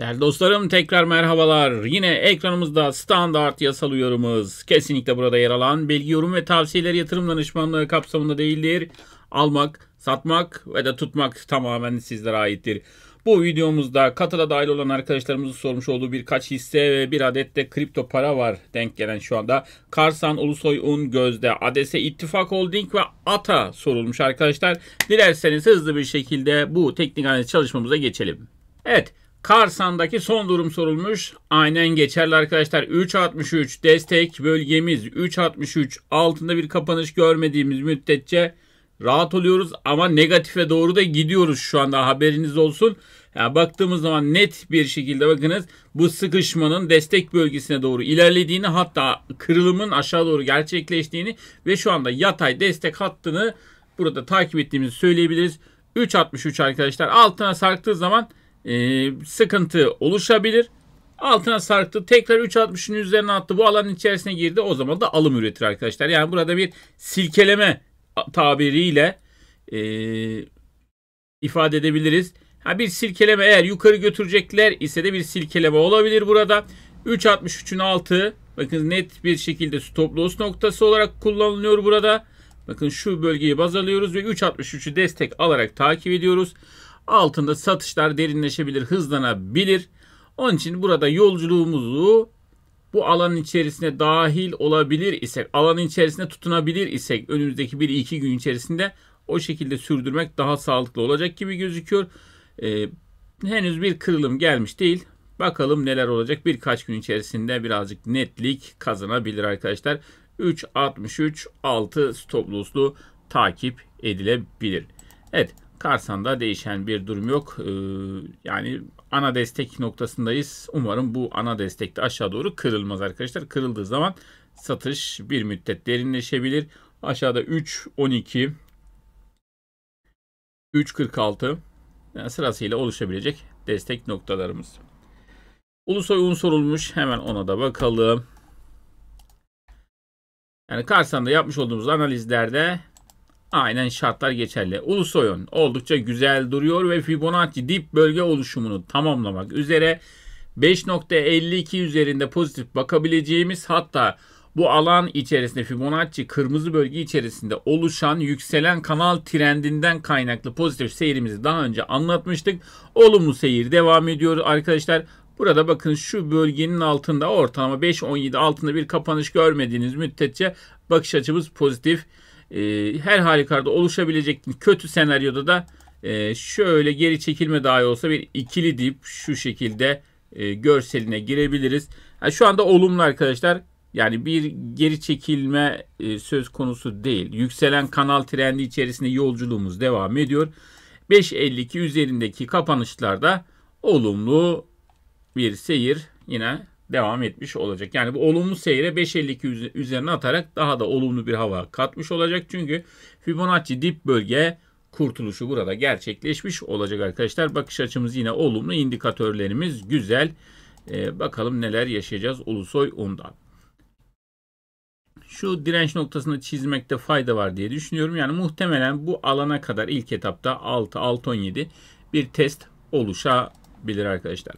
Değerli dostlarım tekrar merhabalar. Yine ekranımızda standart yasal uyarımız. Kesinlikle burada yer alan bilgi, yorum ve tavsiyeleri yatırım danışmanlığı kapsamında değildir. Almak, satmak ve de tutmak tamamen sizlere aittir. Bu videomuzda katıla dahil olan arkadaşlarımızın sormuş olduğu birkaç hisse ve bir adet de kripto para var denk gelen şu anda. Karsan, Ulusoy, Un, Gözde, Adese, İttifak Holding ve ATA sorulmuş arkadaşlar. Dilerseniz hızlı bir şekilde bu teknik analiz çalışmamıza geçelim. Evet Karsan'daki son durum sorulmuş. Aynen geçerli arkadaşlar. 3.63 destek bölgemiz. 3.63 altında bir kapanış görmediğimiz müddetçe rahat oluyoruz ama negatife doğru da gidiyoruz şu anda haberiniz olsun. Yani baktığımız zaman net bir şekilde bakınız bu sıkışmanın destek bölgesine doğru ilerlediğini hatta kırılımın aşağı doğru gerçekleştiğini ve şu anda yatay destek hattını burada takip ettiğimizi söyleyebiliriz. 3.63 arkadaşlar altına sarktığı zaman e, sıkıntı oluşabilir. Altına sarktı. Tekrar 3.60'ın üzerine attı. Bu alanın içerisine girdi. O zaman da alım üretir arkadaşlar. Yani burada bir silkeleme tabiriyle e, ifade edebiliriz. Ha bir silkeleme eğer yukarı götürecekler ise de bir silkeleme olabilir burada. 3.63'ün altı bakın net bir şekilde stop loss noktası olarak kullanılıyor burada. Bakın şu bölgeyi baz alıyoruz ve 3.63'ü destek alarak takip ediyoruz altında satışlar derinleşebilir, hızlanabilir. Onun için burada yolculuğumuzu bu alanın içerisine dahil olabilir isek, alanın içerisine tutunabilir isek önümüzdeki bir iki gün içerisinde o şekilde sürdürmek daha sağlıklı olacak gibi gözüküyor. Ee, henüz bir kırılım gelmiş değil. Bakalım neler olacak. Birkaç gün içerisinde birazcık netlik kazanabilir arkadaşlar. 3.63.6 stop loss'lu takip edilebilir. Evet Karsan'da değişen bir durum yok. Ee, yani ana destek noktasındayız. Umarım bu ana destek de aşağı doğru kırılmaz arkadaşlar. Kırıldığı zaman satış bir müddet derinleşebilir. Aşağıda 3, 12, 3.46 yani sırasıyla oluşabilecek destek noktalarımız. Ulusoy un sorulmuş. Hemen ona da bakalım. Yani Karsan'da yapmış olduğumuz analizlerde aynen şartlar geçerli. Ulus oyun oldukça güzel duruyor ve Fibonacci dip bölge oluşumunu tamamlamak üzere 5.52 üzerinde pozitif bakabileceğimiz hatta bu alan içerisinde Fibonacci kırmızı bölge içerisinde oluşan yükselen kanal trendinden kaynaklı pozitif seyrimizi daha önce anlatmıştık. Olumlu seyir devam ediyor arkadaşlar. Burada bakın şu bölgenin altında ortalama 5.17 altında bir kapanış görmediğiniz müddetçe bakış açımız pozitif e, her halükarda oluşabilecek kötü senaryoda da e, şöyle geri çekilme dahi olsa bir ikili deyip şu şekilde e, görseline girebiliriz. Yani şu anda olumlu arkadaşlar. Yani bir geri çekilme e, söz konusu değil. Yükselen kanal trendi içerisinde yolculuğumuz devam ediyor. 5.52 üzerindeki kapanışlarda olumlu bir seyir yine devam etmiş olacak. Yani bu olumlu seyre 5.52 üzerine atarak daha da olumlu bir hava katmış olacak. Çünkü Fibonacci dip bölge kurtuluşu burada gerçekleşmiş olacak arkadaşlar. Bakış açımız yine olumlu. indikatörlerimiz güzel. Ee, bakalım neler yaşayacağız Ulusoy Un'dan. Şu direnç noktasını çizmekte fayda var diye düşünüyorum. Yani muhtemelen bu alana kadar ilk etapta 6-6-17 bir test oluşabilir arkadaşlar.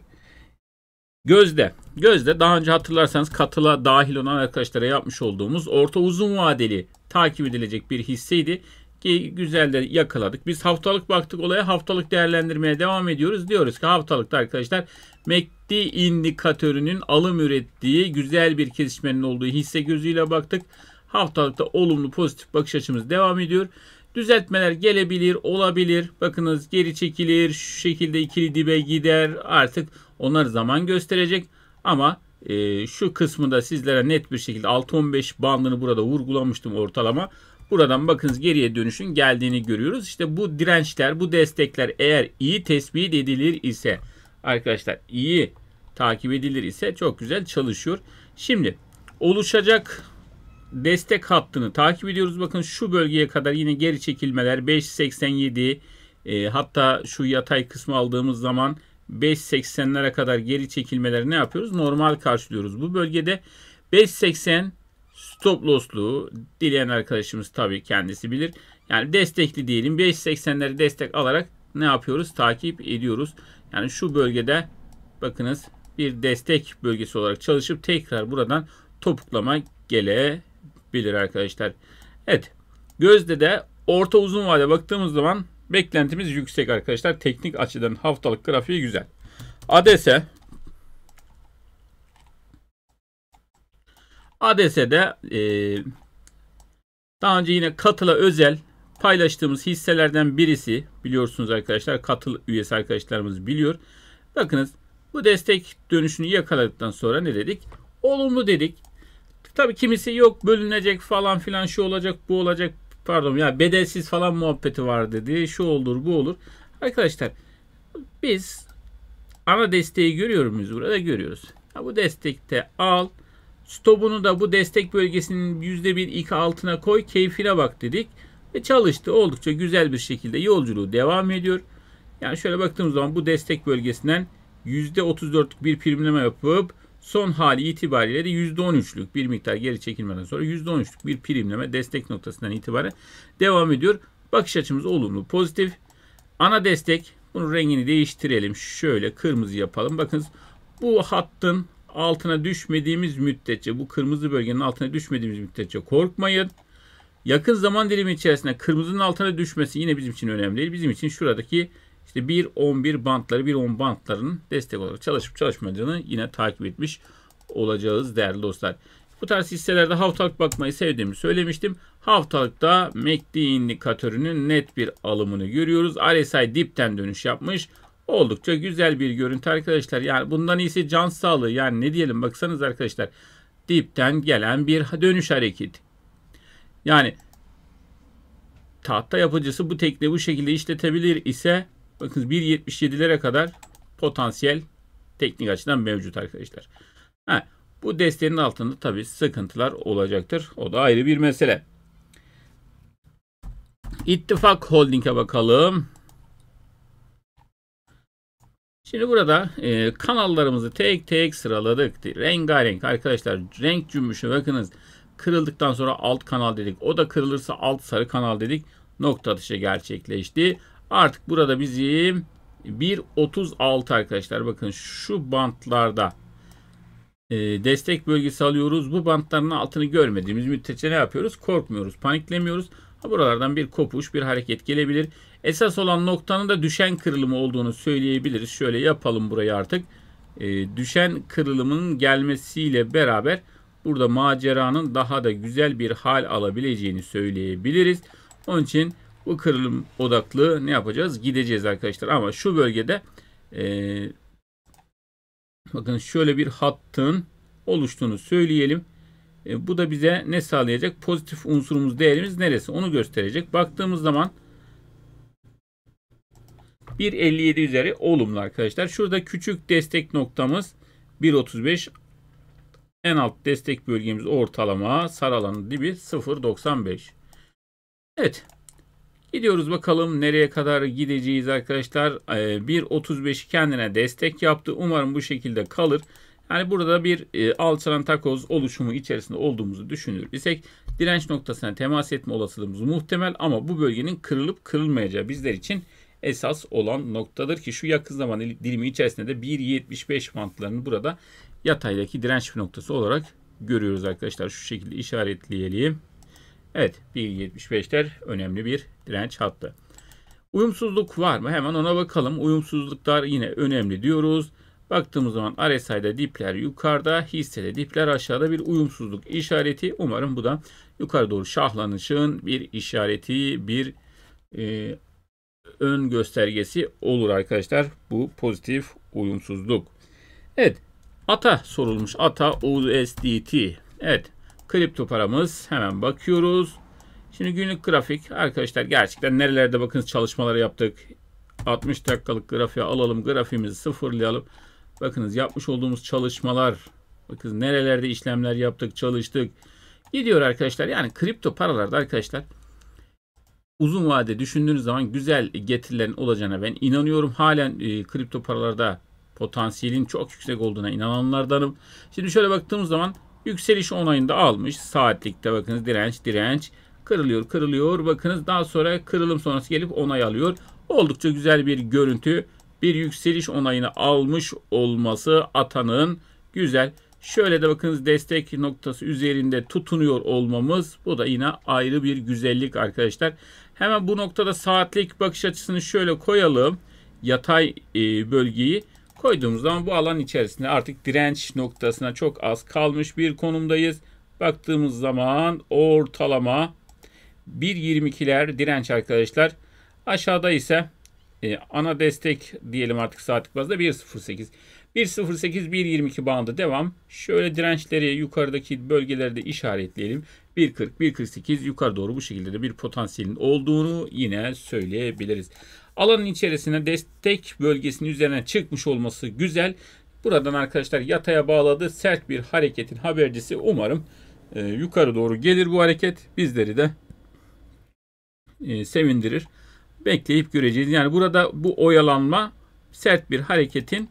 Gözde. Gözde daha önce hatırlarsanız katıla dahil olan arkadaşlara yapmış olduğumuz orta uzun vadeli takip edilecek bir hisseydi. Ki güzel de yakaladık. Biz haftalık baktık olaya haftalık değerlendirmeye devam ediyoruz. Diyoruz ki haftalıkta arkadaşlar MACD indikatörünün alım ürettiği güzel bir kesişmenin olduğu hisse gözüyle baktık. Haftalıkta olumlu pozitif bakış açımız devam ediyor. Düzeltmeler gelebilir, olabilir. Bakınız geri çekilir, şu şekilde ikili dibe gider. Artık Onları zaman gösterecek ama e, şu kısmında sizlere net bir şekilde 6-15 bandını burada vurgulamıştım ortalama. Buradan bakınız geriye dönüşün geldiğini görüyoruz. İşte bu dirençler, bu destekler eğer iyi tespit edilir ise arkadaşlar iyi takip edilir ise çok güzel çalışıyor. Şimdi oluşacak destek hattını takip ediyoruz. Bakın şu bölgeye kadar yine geri çekilmeler 5.87 e, hatta şu yatay kısmı aldığımız zaman 5.80'lere kadar geri çekilmeleri ne yapıyoruz? Normal karşılıyoruz. Bu bölgede 5.80 stop loss'luğu dileyen arkadaşımız tabii kendisi bilir. Yani destekli diyelim. 5.80'leri destek alarak ne yapıyoruz? Takip ediyoruz. Yani şu bölgede bakınız bir destek bölgesi olarak çalışıp tekrar buradan topuklama gelebilir arkadaşlar. Evet. Gözde de orta uzun vade baktığımız zaman Beklentimiz yüksek arkadaşlar. Teknik açıdan haftalık grafiği güzel. ADS ADS'de e, daha önce yine katıla özel paylaştığımız hisselerden birisi biliyorsunuz arkadaşlar katıl üyesi arkadaşlarımız biliyor. Bakınız bu destek dönüşünü yakaladıktan sonra ne dedik? Olumlu dedik. Tabii kimisi yok bölünecek falan filan şu olacak bu olacak pardon ya bedelsiz falan muhabbeti var dedi. Şu olur bu olur. Arkadaşlar biz ana desteği görüyor muyuz burada? Görüyoruz. Ya bu destekte al. Stopunu da bu destek bölgesinin %1-2 altına koy. Keyfine bak dedik. Ve çalıştı. Oldukça güzel bir şekilde yolculuğu devam ediyor. Yani şöyle baktığımız zaman bu destek bölgesinden %34'lük bir primleme yapıp Son hali itibariyle de %13'lük bir miktar geri çekilmeden sonra %13'lük bir primleme destek noktasından itibaren devam ediyor. Bakış açımız olumlu, pozitif. Ana destek, bunun rengini değiştirelim. Şöyle kırmızı yapalım. Bakınız bu hattın altına düşmediğimiz müddetçe, bu kırmızı bölgenin altına düşmediğimiz müddetçe korkmayın. Yakın zaman dilimi içerisinde kırmızının altına düşmesi yine bizim için önemli değil. Bizim için şuradaki işte 1-11 bantları 1-10 bantların destek olarak çalışıp çalışmadığını yine takip etmiş olacağız değerli dostlar. Bu tarz hisselerde haftalık bakmayı sevdiğimi söylemiştim. Haftalıkta MACD indikatörünün net bir alımını görüyoruz. RSI dipten dönüş yapmış. Oldukça güzel bir görüntü arkadaşlar. Yani bundan iyisi can sağlığı. Yani ne diyelim baksanız arkadaşlar. Dipten gelen bir dönüş hareketi. Yani tahta yapıcısı bu tekniği bu şekilde işletebilir ise Bakınız 1.77'lere kadar potansiyel teknik açıdan mevcut arkadaşlar. Ha, bu desteğinin altında tabii sıkıntılar olacaktır. O da ayrı bir mesele. İttifak Holding'e bakalım. Şimdi burada e, kanallarımızı tek tek sıraladık. Rengarenk arkadaşlar renk cümbüşü bakınız. Kırıldıktan sonra alt kanal dedik. O da kırılırsa alt sarı kanal dedik. Nokta atışı gerçekleşti. Artık burada bizim 1.36 arkadaşlar. Bakın şu bantlarda e, destek bölgesi alıyoruz. Bu bantların altını görmediğimiz müddetçe ne yapıyoruz? Korkmuyoruz, paniklemiyoruz. Ha, buralardan bir kopuş, bir hareket gelebilir. Esas olan noktanın da düşen kırılımı olduğunu söyleyebiliriz. Şöyle yapalım burayı artık. E, düşen kırılımın gelmesiyle beraber burada maceranın daha da güzel bir hal alabileceğini söyleyebiliriz. Onun için bu kırılım odaklı ne yapacağız? Gideceğiz arkadaşlar. Ama şu bölgede e, bakın şöyle bir hattın oluştuğunu söyleyelim. E, bu da bize ne sağlayacak? Pozitif unsurumuz değerimiz neresi? Onu gösterecek. Baktığımız zaman 1.57 üzeri olumlu arkadaşlar. Şurada küçük destek noktamız 1.35 en alt destek bölgemiz ortalama sarı alanın dibi 0.95. Evet Gidiyoruz bakalım nereye kadar gideceğiz arkadaşlar. 1.35 ee, kendine destek yaptı. Umarım bu şekilde kalır. Yani burada bir e, alçalan takoz oluşumu içerisinde olduğumuzu düşünür isek direnç noktasına temas etme olasılığımız muhtemel ama bu bölgenin kırılıp kırılmayacağı bizler için esas olan noktadır ki şu yakın zaman dilimi içerisinde de 1.75 mantlarını burada yataydaki direnç noktası olarak görüyoruz arkadaşlar. Şu şekilde işaretleyelim. Evet 1.75'ler önemli bir direnç hattı. Uyumsuzluk var mı? Hemen ona bakalım. Uyumsuzluklar yine önemli diyoruz. Baktığımız zaman RSI'de dipler yukarıda, hissede dipler aşağıda bir uyumsuzluk işareti. Umarım bu da yukarı doğru şahlanışın bir işareti, bir e, ön göstergesi olur arkadaşlar. Bu pozitif uyumsuzluk. Evet, ATA sorulmuş. ATA USDT. Evet, Kripto paramız hemen bakıyoruz. Şimdi günlük grafik arkadaşlar gerçekten nerelerde bakınız çalışmaları yaptık. 60 dakikalık grafiği alalım grafiğimizi sıfırlayalım. Bakınız yapmış olduğumuz çalışmalar Bakın nerelerde işlemler yaptık çalıştık. Gidiyor arkadaşlar yani kripto paralarda arkadaşlar uzun vade düşündüğünüz zaman güzel getirilerin olacağına ben inanıyorum. Halen e, kripto paralarda potansiyelin çok yüksek olduğuna inananlardanım. Şimdi şöyle baktığımız zaman Yükseliş onayında almış. Saatlikte bakınız direnç direnç kırılıyor kırılıyor. Bakınız daha sonra kırılım sonrası gelip onay alıyor. Oldukça güzel bir görüntü. Bir yükseliş onayını almış olması atanın güzel. Şöyle de bakınız destek noktası üzerinde tutunuyor olmamız. Bu da yine ayrı bir güzellik arkadaşlar. Hemen bu noktada saatlik bakış açısını şöyle koyalım. Yatay e, bölgeyi. Koyduğumuz zaman bu alan içerisinde artık direnç noktasına çok az kalmış bir konumdayız. Baktığımız zaman ortalama 1.22'ler direnç arkadaşlar. Aşağıda ise e, ana destek diyelim artık saatlik bazda 1.08. 1.08 1.22 bandı devam. Şöyle dirençleri yukarıdaki bölgelerde işaretleyelim. 1.40 1.48 yukarı doğru bu şekilde de bir potansiyelin olduğunu yine söyleyebiliriz. Alanın içerisine destek bölgesinin üzerine çıkmış olması güzel. Buradan arkadaşlar yataya bağladı. Sert bir hareketin habercisi umarım e, yukarı doğru gelir bu hareket. Bizleri de e, sevindirir. Bekleyip göreceğiz. Yani burada bu oyalanma sert bir hareketin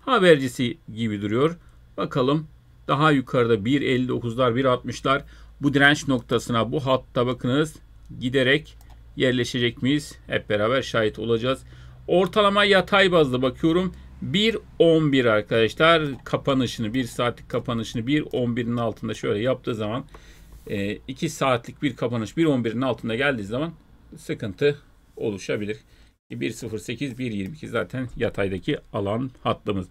habercisi gibi duruyor. Bakalım daha yukarıda 1.59'lar 1.60'lar bu direnç noktasına bu hatta bakınız giderek yerleşecek miyiz? Hep beraber şahit olacağız. Ortalama yatay bazlı bakıyorum. 1.11 arkadaşlar kapanışını 1 saatlik kapanışını 1.11'in altında şöyle yaptığı zaman 2 e, saatlik bir kapanış 1.11'in altında geldiği zaman sıkıntı oluşabilir. 1.08 1.22 zaten yataydaki alan hattımız.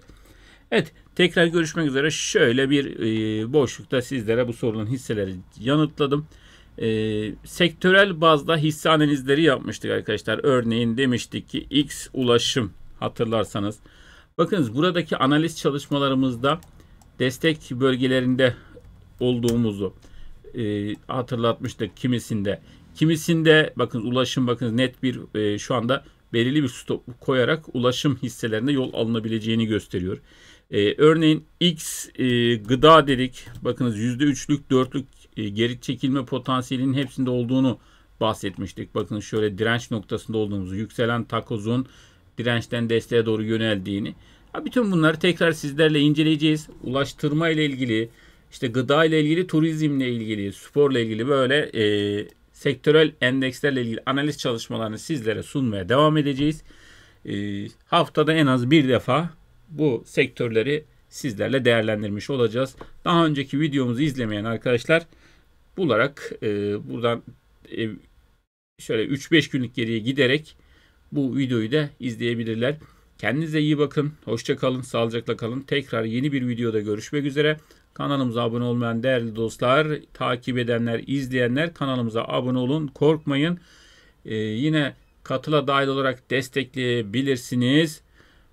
Evet tekrar görüşmek üzere şöyle bir e, boşlukta sizlere bu sorunun hisseleri yanıtladım e, sektörel bazda hisse analizleri yapmıştık arkadaşlar. Örneğin demiştik ki X ulaşım hatırlarsanız. Bakınız buradaki analiz çalışmalarımızda destek bölgelerinde olduğumuzu e, hatırlatmıştık kimisinde. Kimisinde bakın ulaşım bakın net bir e, şu anda belirli bir stop koyarak ulaşım hisselerine yol alınabileceğini gösteriyor. E, örneğin X e, gıda dedik. Bakınız %3'lük 4'lük e, geri çekilme potansiyelinin hepsinde olduğunu bahsetmiştik. Bakın şöyle direnç noktasında olduğumuzu, yükselen takozun dirençten desteğe doğru yöneldiğini. Bütün bunları tekrar sizlerle inceleyeceğiz. Ulaştırma ile ilgili, işte gıda ile ilgili, turizmle ilgili, sporla ilgili böyle e, sektörel endekslerle ilgili analiz çalışmalarını sizlere sunmaya devam edeceğiz. E, haftada en az bir defa bu sektörleri sizlerle değerlendirmiş olacağız. Daha önceki videomuzu izlemeyen arkadaşlar bularak e, buradan e, şöyle 3-5 günlük geriye giderek bu videoyu da izleyebilirler. Kendinize iyi bakın. Hoşça kalın. Sağlıcakla kalın. Tekrar yeni bir videoda görüşmek üzere. Kanalımıza abone olmayan değerli dostlar, takip edenler, izleyenler kanalımıza abone olun. Korkmayın. Ee, yine katıla dahil olarak destekleyebilirsiniz.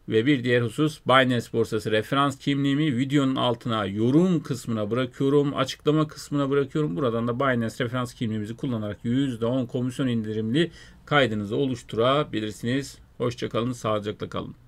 Ve bir diğer husus Binance borsası referans kimliğimi videonun altına yorum kısmına bırakıyorum. Açıklama kısmına bırakıyorum. Buradan da Binance referans kimliğimizi kullanarak %10 komisyon indirimli kaydınızı oluşturabilirsiniz. Hoşçakalın, sağlıcakla kalın.